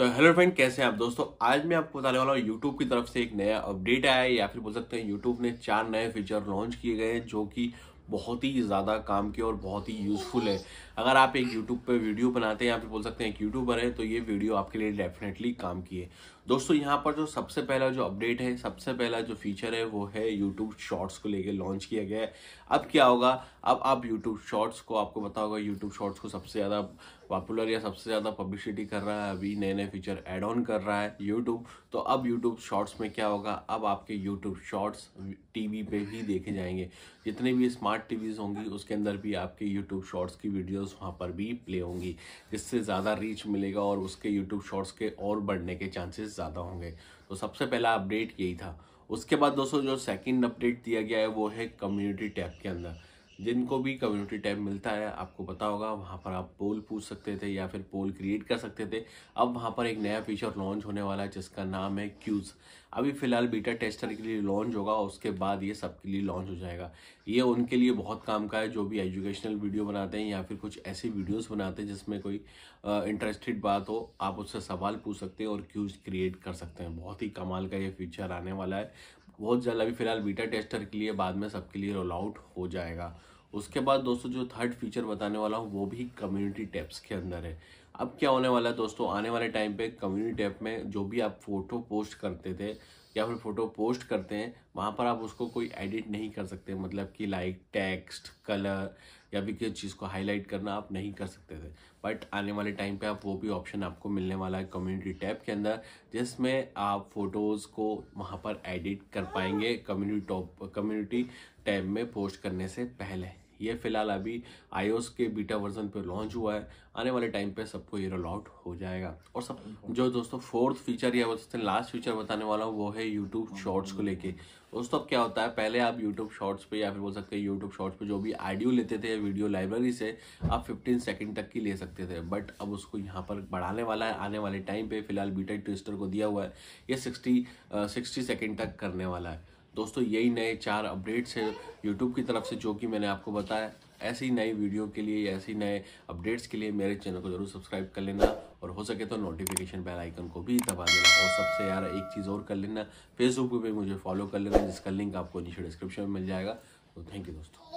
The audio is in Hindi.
तो हेलो फ्रेंड कैसे हैं आप दोस्तों आज मैं आपको बताने वाला हूँ यूट्यूब की तरफ से एक नया अपडेट आया है या फिर बोल सकते हैं यूट्यूब ने चार नए फीचर लॉन्च किए गए हैं जो कि बहुत ही ज़्यादा काम के और बहुत ही यूज़फुल है अगर आप एक यूट्यूब पर वीडियो बनाते हैं या फिर बोल सकते हैं एक यूट्यूबर है तो ये वीडियो आपके लिए डेफिनेटली काम की है दोस्तों यहाँ पर जो सबसे पहला जो अपडेट है सबसे पहला जो फीचर है वो है यूट्यूब शॉर्ट्स को लेकर लॉन्च किया गया है अब क्या होगा अब आप यूट्यूब शॉर्ट्स को आपको पता होगा यूट्यूब शॉर्ट्स को सबसे ज़्यादा पॉपुलर या सबसे ज़्यादा पब्लिसिटी कर रहा है अभी नए नए फीचर एड ऑन कर रहा है यूट्यूब तो अब यूट्यूब शॉर्ट्स में क्या होगा अब आपके यूट्यूब शॉर्ट्स टीवी पे ही देखे जाएंगे जितने भी स्मार्ट टीवीज होंगी उसके अंदर भी आपके यूट्यूब शॉर्ट्स की वीडियोस वहाँ पर भी प्ले होंगी जिससे ज़्यादा रीच मिलेगा और उसके यूट्यूब शॉर्ट्स के और बढ़ने के चांसेस ज़्यादा होंगे तो सबसे पहला अपडेट यही था उसके बाद दोस्तों जो सेकंड अपडेट दिया गया है वो है कम्युनिटी टैब के अंदर जिनको भी कम्युनिटी टैब मिलता है आपको पता होगा वहाँ पर आप पोल पूछ सकते थे या फिर पोल क्रिएट कर सकते थे अब वहाँ पर एक नया फीचर लॉन्च होने वाला है जिसका नाम है क्यूज़ अभी फ़िलहाल बीटा टेस्टर के लिए लॉन्च होगा उसके बाद ये सबके लिए लॉन्च हो जाएगा ये उनके लिए बहुत काम का है जो भी एजुकेशनल वीडियो बनाते हैं या फिर कुछ ऐसी वीडियोस बनाते हैं जिसमें कोई इंटरेस्टेड बात हो आप उससे सवाल पूछ सकते हैं और क्यूज क्रिएट कर सकते हैं बहुत ही कमाल का ये फीचर आने वाला है बहुत जल्द अभी फिलहाल बीटा टेस्टर के लिए बाद में सबके लिए रोल आउट हो जाएगा उसके बाद दोस्तों जो थर्ड फीचर बताने वाला हूँ वो भी कम्युनिटी टैप्स के अंदर है अब क्या होने वाला है दोस्तों आने वाले टाइम पे कम्युनिटी टैप में जो भी आप फोटो पोस्ट करते थे या फिर फोटो पोस्ट करते हैं वहाँ पर आप उसको कोई एडिट नहीं कर सकते मतलब कि लाइक टेक्स्ट कलर या भी किसी चीज़ को हाईलाइट करना आप नहीं कर सकते थे बट आने वाले टाइम पे आप वो भी ऑप्शन आपको मिलने वाला है कम्युनिटी टैब के अंदर जिसमें आप फोटोज़ को वहाँ पर एडिट कर पाएंगे कम्युनिटी टॉप कम्युनिटी टैब में पोस्ट करने से पहले ये फिलहाल अभी आई के बीटा वर्जन पे लॉन्च हुआ है आने वाले टाइम पे सबको ये रोल आउट हो जाएगा और सब जो दोस्तों फोर्थ फीचर या हैं लास्ट फीचर बताने वाला हूँ वो है यूट्यूब शॉर्ट्स को लेके दोस्तों अब क्या होता है पहले आप यूट्यूब शॉर्ट्स पे या फिर बोल सकते हैं यूट्यूब शॉर्ट्स पे जो भी आइडियो लेते थे वीडियो लाइब्रेरी से आप फिफ्टीन सेकेंड तक की ले सकते थे बट अब उसको यहाँ पर बढ़ाने वाला है आने वाले टाइम पर फिलहाल बीटा ट्विस्टर को दिया हुआ है ये सिक्सटी सिक्सटी सेकेंड तक करने वाला है दोस्तों यही नए चार अपडेट्स हैं यूट्यूब की तरफ से जो कि मैंने आपको बताया ऐसी नई वीडियो के लिए ऐसी नए अपडेट्स के लिए मेरे चैनल को जरूर सब्सक्राइब कर लेना और हो सके तो नोटिफिकेशन बेल आइकन को भी दबा देना और सबसे यार एक चीज़ और कर लेना फेसबुक पे भी मुझे फॉलो कर लेना जिसका लिंक आपको नीचे डिस्क्रिप्शन में मिल जाएगा तो थैंक यू दोस्तों